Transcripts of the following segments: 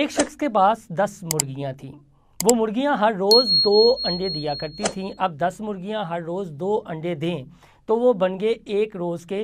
एक शख्स के पास दस मुर्गियाँ थीं वो मुर्गियाँ हर रोज़ दो अंडे दिया करती थीं अब दस मुर्गियाँ हर रोज़ दो अंडे दें तो वो बन गए एक रोज़ के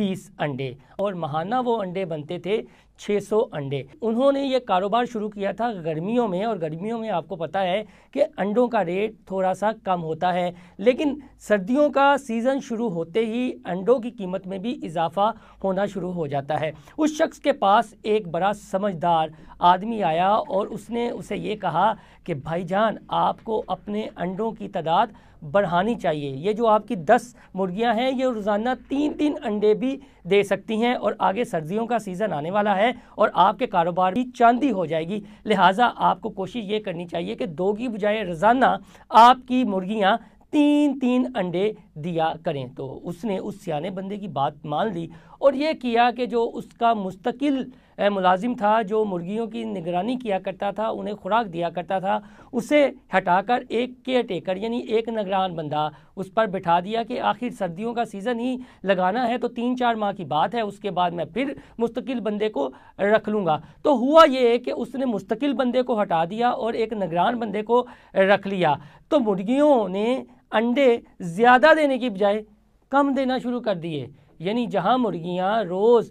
बीस अंडे और महाना वो अंडे बनते थे 600 अंडे उन्होंने ये कारोबार शुरू किया था गर्मियों में और गर्मियों में आपको पता है कि अंडों का रेट थोड़ा सा कम होता है लेकिन सर्दियों का सीज़न शुरू होते ही अंडों की कीमत में भी इजाफा होना शुरू हो जाता है उस शख्स के पास एक बड़ा समझदार आदमी आया और उसने उसे ये कहा कि भाईजान आपको अपने अंडों की तादाद बढ़ानी चाहिए ये जो आपकी दस मुर्गियाँ हैं ये रोज़ाना तीन तीन अंडे भी दे सकती हैं और आगे सर्दियों का सीज़न आने वाला है और आपके कारोबार भी चांदी हो जाएगी लिहाजा आपको कोशिश ये करनी चाहिए कि दो की बजाय रोज़ाना आपकी मुर्गियाँ तीन तीन अंडे दिया करें तो उसने उस सियाने बंदे की बात मान ली और ये किया कि जो उसका मुस्तकिल मुलाजिम था जो मुर्गियों की निगरानी किया करता था उन्हें खुराक दिया करता था उसे हटाकर एक केयर टेकर यानी एक निगरान बंदा उस पर बिठा दिया कि आखिर सर्दियों का सीज़न ही लगाना है तो तीन चार माह की बात है उसके बाद मैं फिर मुस्तकिल बंदे को रख लूँगा तो हुआ ये कि उसने मुस्तकिल बंदे को हटा दिया और एक निगरान बंदे को रख लिया तो मुर्गियों ने अंडे ज़्यादा देने की बजाय कम देना शुरू कर दिए यानी जहाँ मुर्गियाँ रोज़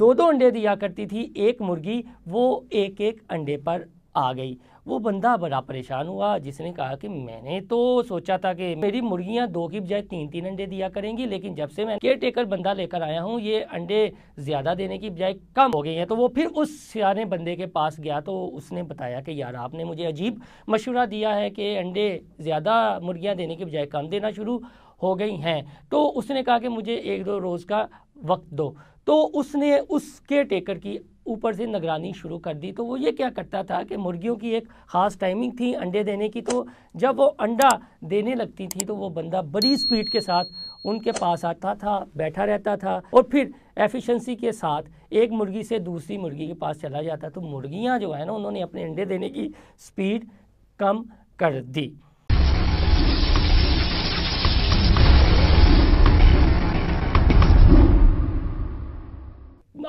दो दो अंडे दिया करती थी एक मुर्गी वो एक एक अंडे पर आ गई वो बंदा बड़ा परेशान हुआ जिसने कहा कि मैंने तो सोचा था कि मेरी मुर्गियाँ दो की बजाय तीन तीन अंडे दिया करेंगी लेकिन जब से मैं केयर टेकर बंदा लेकर आया हूँ ये अंडे ज़्यादा देने की बजाय कम हो गए हैं तो वो फिर उस सियाने बंदे के पास गया तो उसने बताया कि यार आपने मुझे अजीब मशवरा दिया है कि अंडे ज़्यादा मुर्गियाँ देने की बजाय कम देना शुरू हो गई हैं तो उसने कहा कि मुझे एक दो रोज़ का वक्त दो तो उसने उस केयर टेकर की ऊपर से निगरानी शुरू कर दी तो वो ये क्या करता था कि मुर्गियों की एक ख़ास टाइमिंग थी अंडे देने की तो जब वो अंडा देने लगती थी तो वो बंदा बड़ी स्पीड के साथ उनके पास आता था बैठा रहता था और फिर एफिशिएंसी के साथ एक मुर्गी से दूसरी मुर्गी के पास चला जाता तो मुर्गियाँ जो है ना उन्होंने अपने अंडे देने की स्पीड कम कर दी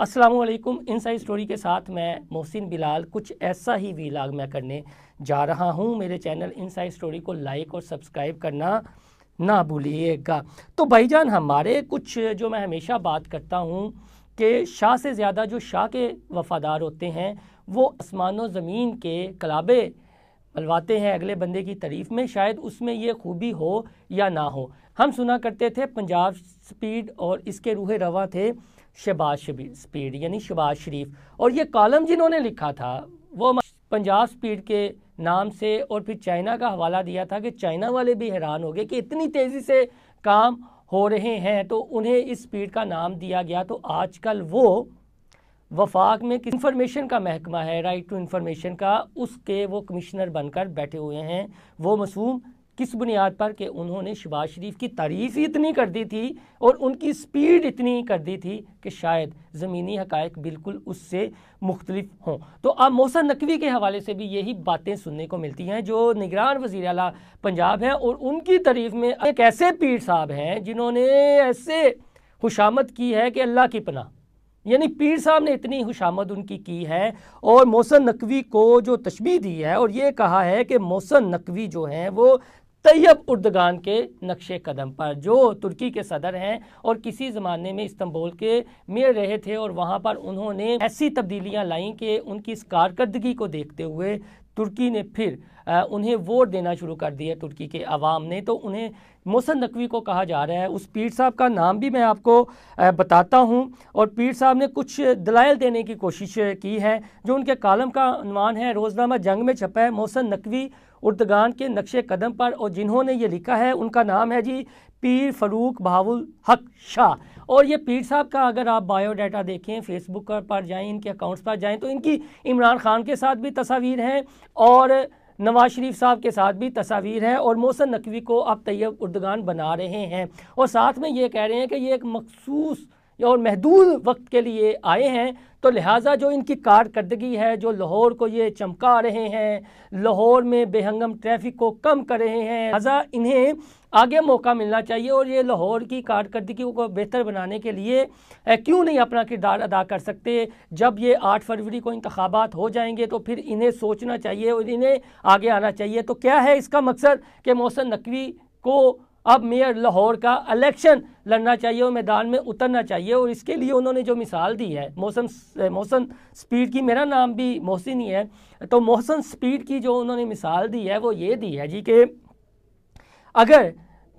अस्सलाम इन साइड स्टोरी के साथ मैं मोहसिन बिलाल कुछ ऐसा ही वीलाग मैं करने जा रहा हूँ मेरे चैनल इन साइड स्टोरी को लाइक और सब्सक्राइब करना ना भूलिएगा तो भाईजान हमारे कुछ जो मैं हमेशा बात करता हूँ कि शाह से ज़्यादा जो शाह के वफ़ादार होते हैं वो आसमान व ज़मीन के कलाबे बलवाते हैं अगले बंदे की तारीफ़ में शायद उसमें ये खूबी हो या ना हो हम सुना करते थे पंजाब स्पीड और इसके रूहे रवा थे शहबाज स्पीड यानी शहबाज शरीफ और ये कॉलम जिन्होंने लिखा था वो पंजाब स्पीड के नाम से और फिर चाइना का हवाला दिया था कि चाइना वाले भी हैरान हो गए कि इतनी तेज़ी से काम हो रहे हैं तो उन्हें इस स्पीड का नाम दिया गया तो आजकल वो वफाक में इंफॉर्मेशन का महकमा है राइट टू इंफॉर्मेशन का उसके वो कमिश्नर बनकर बैठे हुए हैं वो मसूम किस बुनियाद पर कि उन्होंने शबाज शरीफ की तारीफ ही इतनी कर दी थी और उनकी स्पीड इतनी कर दी थी कि शायद ज़मीनी हकायक बिल्कुल उससे मुख्तलिफ हों तो अब मोहसन नकवी के हवाले से भी यही बातें सुनने को मिलती हैं जो निगरान वजी अला पंजाब हैं और उनकी तारीफ में एक ऐसे पीर साहब हैं जिन्होंने ऐसे खुशामद की है कि अल्लाह की पना यानी पीर साहब ने इतनी खुशामद उनकी की है और मोहसन नकवी को जो तशबी दी है और ये कहा है कि मोहसन नकवी जो हैं वो तैयब उर्दगान के नक्शे कदम पर जो तुर्की के सदर हैं और किसी ज़माने में इस्तंबुल के मेयर रहे थे और वहाँ पर उन्होंने ऐसी तब्दीलियाँ लाई कि उनकी इस कारकर्दगी को देखते हुए तुर्की ने फिर आ, उन्हें वोट देना शुरू कर दिया तुर्की के अवाम ने तो उन्हें मोहसन नकवी को कहा जा रहा है उस पीर साहब का नाम भी मैं आपको आ, बताता हूँ और पीर साहब ने कुछ दलाइल देने की कोशिश की है जो उनके कालम का अनुमान है रोज़नामा जंग में छपा है मोहसन नकवी उर्दगान के नक्शे कदम पर और जिन्होंने ये लिखा है उनका नाम है जी पीर फरूक बहावुल हक शाह और ये पीर साहब का अगर आप बायोडाटा देखें फेसबुक पर जाएं इनके अकाउंट्स पर जाएं तो इनकी इमरान खान के साथ भी तस्वीर हैं और नवाज शरीफ साहब के साथ भी तस्वीर है और मोहसन नकवी को अब तैयब उर्दगान बना रहे हैं और साथ में ये कह रहे हैं कि ये एक मखसूस और महदूद वक्त के लिए आए हैं तो लिहाजा जो इनकी कारकर्दगी है जो लाहौर को ये चमका रहे हैं लाहौर में बेहंगम ट्रैफिक को कम कर रहे हैं लिहाजा इन्हें आगे मौका मिलना चाहिए और ये लाहौर की कारकर्दगी को बेहतर बनाने के लिए क्यों नहीं अपना किरदार अदा कर सकते जब ये आठ फरवरी को इंतबात हो जाएंगे तो फिर इन्हें सोचना चाहिए और इन्हें आगे आना चाहिए तो क्या है इसका मकसद कि मोहसन नकवी को अब मेयर लाहौर का इलेक्शन लड़ना चाहिए और मैदान में उतरना चाहिए और इसके लिए उन्होंने जो मिसाल दी है मौसम मौसम स्पीड की मेरा नाम भी मोहसिन ही है तो मौसम स्पीड की जो उन्होंने मिसाल दी है वो ये दी है जी कि अगर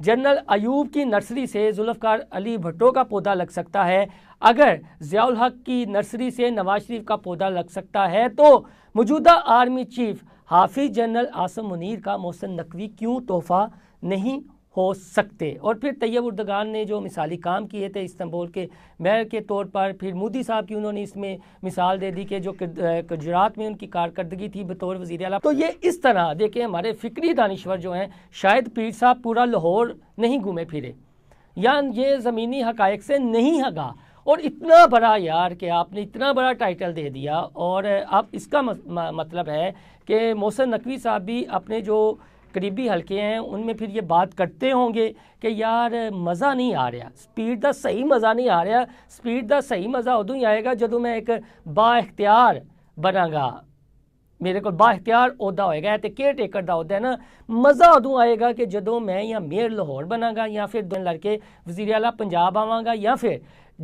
जनरल अयूब की नर्सरी से जुल्फकार अली भट्टो का पौधा लग सकता है अगर ज़ियाल हक की नर्सरी से नवाज शरीफ का पौधा लग सकता है तो मौजूदा army chief Hafiz general Asim Munir का मोहसन नकवी क्यों तोहफा नहीं हो सकते और फिर तैयब उर्दगान ने जो मिसाली काम किए थे इस्तंबुल के मेयर के तौर पर फिर मोदी साहब की उन्होंने इसमें मिसाल दे दी कि जो गुजरात में उनकी कारकर्दगी थी बतौर वज़ी अला तो ये इस तरह देखें हमारे फ़िक्री दानश्वर जो हैं शायद पीर साहब पूरा लाहौर नहीं घूमे फिरे या ये ज़मीनी हक़ से नहीं हगा और इतना बड़ा यार कि आपने इतना बड़ा टाइटल दे दिया और अब इसका मतलब है कि मोहसन नकवी साहब भी अपने जो करीबी हल्के हैं उनमें फिर ये बात करते होंगे कि यार मज़ा नहीं आ रहा स्पीड का सही मज़ा नहीं आ रहा स्पीड का सही मज़ा उदू ही आएगा जो मैं एक बाख्तियार बनागा मेरे को बाख्तियार अहदा होएगा तो केयर टेकर का अहदा है ना मज़ा उदू आएगा कि जो मैं या मेयर लाहौर बनागा या फिर लड़के ਲੜਕੇ ਵਜ਼ੀਰ ਆਲਾ ਪੰਜਾਬ ਆਵਾਂਗਾ ਜਾਂ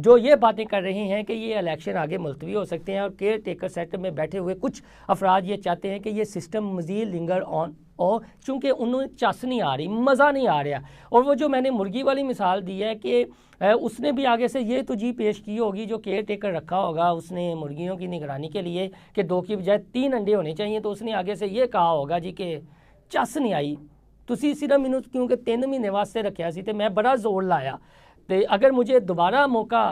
जो ये बातें कर रहे हैं कि ये इलेक्शन आगे मुलतवी हो सकते हैं और केयर टेकर सेक्टर में बैठे हुए कुछ अफराद ये चाहते हैं कि ये सिस्टम मज़ीद लिंगर ऑन और चूंकि उन्हें चस नहीं आ रही मज़ा नहीं आ रहा और वो जो मैंने मुर्गी वाली मिसाल दी है कि उसने भी आगे से ये तो जी पेश की होगी जो केयर टेकर रखा होगा उसने मुर्गियों की निगरानी के लिए कि दो की बजाय तीन अंडे होने चाहिए तो उसने आगे से ये कहा होगा जी कि चस नहीं आई तुम सिर्फ मैं क्योंकि तीन महीने वास्ते रखा ਸੀ मैं बड़ा जोर लाया तो अगर मुझे दोबारा मौका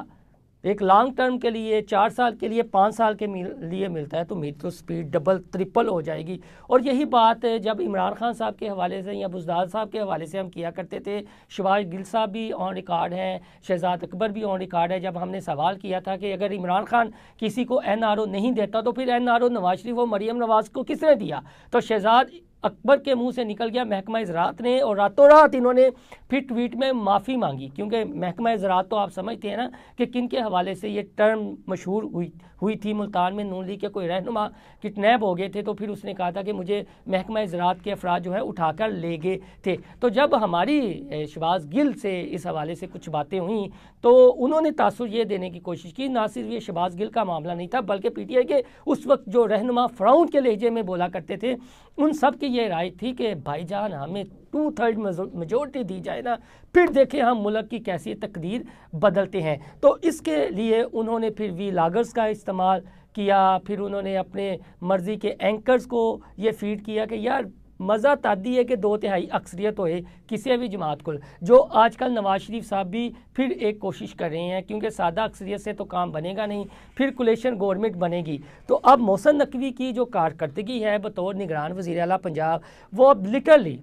एक लॉन्ग टर्म के लिए चार साल के लिए पाँच साल के मिल, लिए मिलता है तो मेरी तो स्पीड डबल ट्रिपल हो जाएगी और यही बात जब इमरान खान साहब के हवाले से या बुजदार साहब के हवाले से हम किया करते थे शबाज गिल साहब भी ऑन रिकॉर्ड हैं शहजाद अकबर भी ऑन रिकॉर्ड है जब हमने सवाल किया था कि अगर इमरान खान किसी को एन नहीं देता तो फिर एन नवाज शरीफ और मरीम नवाज को किसने दिया तो शहजाद अकबर के मुंह से निकल गया महकमा ज़रात ने और रातों रात इन्होंने फिर ट्वीट में माफ़ी मांगी क्योंकि महकमा ज़रात तो आप समझते हैं ना कि किन के हवाले से ये टर्म मशहूर हुई हुई थी मुल्तान में नून लीग के कोई रहनुमा किडनैप हो गए थे तो फिर उसने कहा था कि मुझे महकमा ज़रात के अफराज जो है उठा कर ले गए थे तो जब हमारी शबाज गिल से इस हवाले से कुछ बातें हुई तो उन्होंने तासर ये देने की कोशिश की ना सिर्फ ये शबाज गिल का मामला नहीं था बल्कि पी टी आई के उस वक्त जो रहनुमा फ़्राउन के लहजे में बोला करते थे उन सब के ये राय थी कि भाईजान हमें टू थर्ड मेजोरिटी दी जाए ना फिर देखें हम मुल्क की कैसी तकदीर बदलते हैं तो इसके लिए उन्होंने फिर वी लागर्स का इस्तेमाल किया फिर उन्होंने अपने मर्ज़ी के एंकर्स को ये फीड किया कि यार मज़ा तद ही है कि दो तिहाई अक्सरियत होए किसी भी जमात को जो आज कल नवाज शरीफ साहब भी फिर एक कोशिश कर रहे हैं क्योंकि सादा अक्सरियत से तो काम बनेगा नहीं फिर कुलेशन गवर्नमेंट बनेगी तो अब मोहसन नकवी की जो कारकर्दगी है बतौर निगरान वजी अला पंजाब वो अब लिटरली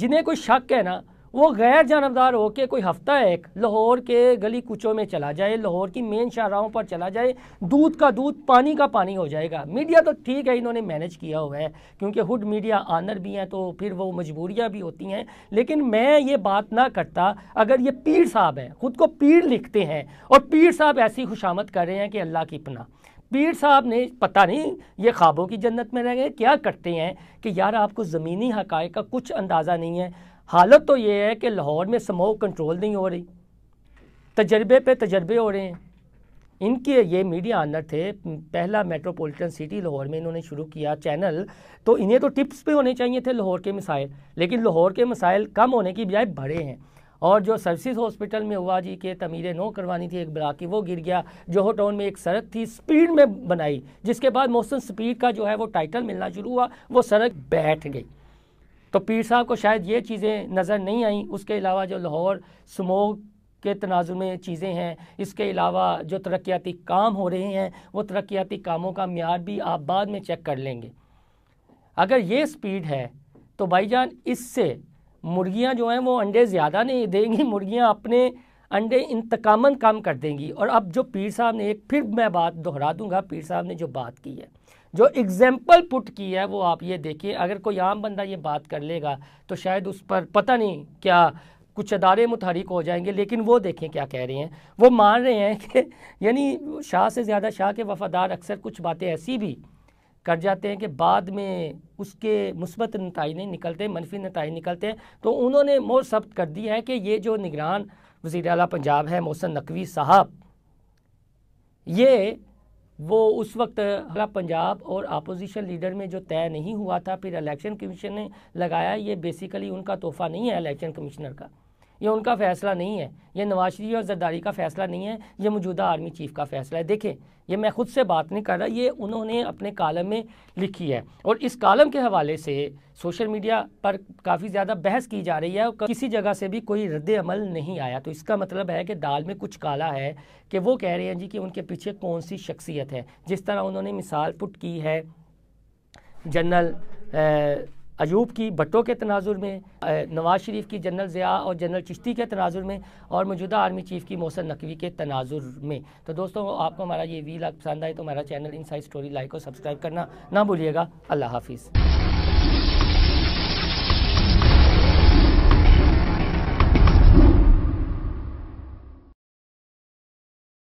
जिन्हें कोई शक है ना वो गैर जानबदार होकर कोई हफ्ता एक लाहौर के गली कुचों में चला जाए लाहौर की मेन शाहराहों पर चला जाए दूध का दूध पानी का पानी हो जाएगा मीडिया तो ठीक है इन्होंने मैनेज किया हुआ है क्योंकि हुड मीडिया आनर भी हैं तो फिर वो मजबूरियाँ भी होती हैं लेकिन मैं ये बात ना करता अगर ये पीर साहब हैं ख़ुद को पीर लिखते हैं और पीर साहब ऐसी खुशामद कर रहे हैं कि अल्लाह की पना पीर साहब ने पता नहीं ये ख्वाबों की जन्नत में रह गए क्या करते हैं कि यार आपको ज़मीनी हक़ का कुछ अंदाज़ा नहीं है हालत तो ये है कि लाहौर में स्मोक कंट्रोल नहीं हो रही तजर्बे पे तजर्बे हो रहे हैं इनके ये मीडिया आनर थे पहला मेट्रोपॉलिटन सिटी लाहौर में इन्होंने शुरू किया चैनल तो इन्हें तो टिप्स भी होने चाहिए थे लाहौर के मिसाइल लेकिन लाहौर के मिसाइल कम होने की बजाय बढ़े हैं और जो सर्विस हॉस्पिटल में हुआ जी के तमीरें नो करवानी थी एक बराकी की वो गिर गया जोहो टाउन में एक सड़क थी स्पीड में बनाई जिसके बाद मौसम स्पीड का जो है वो टाइटल मिलना शुरू हुआ वो सड़क बैठ गई तो पीर साहब को शायद ये चीज़ें नज़र नहीं आईं उसके अलावा जो लाहौर स्मोक के तनाजु में चीज़ें हैं इसके अलावा जो तरक्याती काम हो रहे हैं वो तरक्याती कामों का मैार भी आप बाद में चेक कर लेंगे अगर ये स्पीड है तो भाईजान इससे मुर्गियाँ जो हैं वो अंडे ज़्यादा नहीं देंगी मुर्गियाँ अपने अंडे इंतकामन काम कर देंगी और अब जो पीर साहब ने एक फिर मैं बात दोहरा दूँगा पीर साहब ने जो बात की है जो एग्जाम्पल पुट की है वो आप ये देखिए अगर कोई आम बंदा ये बात कर लेगा तो शायद उस पर पता नहीं क्या कुछ अदारे मुतहरक हो जाएंगे लेकिन वो देखें क्या कह रहे हैं वो मान रहे हैं कि यानी शाह से ज़्यादा शाह के वफादार अक्सर कुछ बातें ऐसी भी कर जाते हैं कि बाद में उसके मुस्बत नतज नहीं निकलते मनफी नतज निकलते हैं तो उन्होंने मोर सब्त कर दिया है कि ये जो निगरान वज़ी अला पंजाब है मोहसन नकवी साहब ये वो उस वक्त हमारा पंजाब और अपोजिशन लीडर में जो तय नहीं हुआ था फिर इलेक्शन कमीशन ने लगाया ये बेसिकली उनका तोहफा नहीं है इलेक्शन कमिश्नर का ये उनका फैसला नहीं है ये नवाज शरीफ और जरदारी का फैसला नहीं है ये मौजूदा आर्मी चीफ का फैसला है देखें ये मैं खुद से बात नहीं कर रहा ये उन्होंने अपने कालम में लिखी है और इस कालम के हवाले से सोशल मीडिया पर काफ़ी ज़्यादा बहस की जा रही है और किसी जगह से भी कोई रद्द अमल नहीं आया तो इसका मतलब है कि दाल में कुछ काला है कि वो कह रहे हैं जी कि उनके पीछे कौन सी शख्सियत है जिस तरह उन्होंने मिसाल पुट की है जनरल अयूब की भट्टो के तनाजुर में नवाज़ शरीफ की जनरल ज़िया और जनरल चिश्ती के तनाजुर में और मौजूदा आर्मी चीफ की मोहसन नकवी के तनाजुर में तो दोस्तों आपको हमारा ये वी लाख पसंद आए तो हमारा चैनल इन साइड स्टोरी लाइक और सब्सक्राइब करना ना भूलिएगा अल्लाह हाफिज़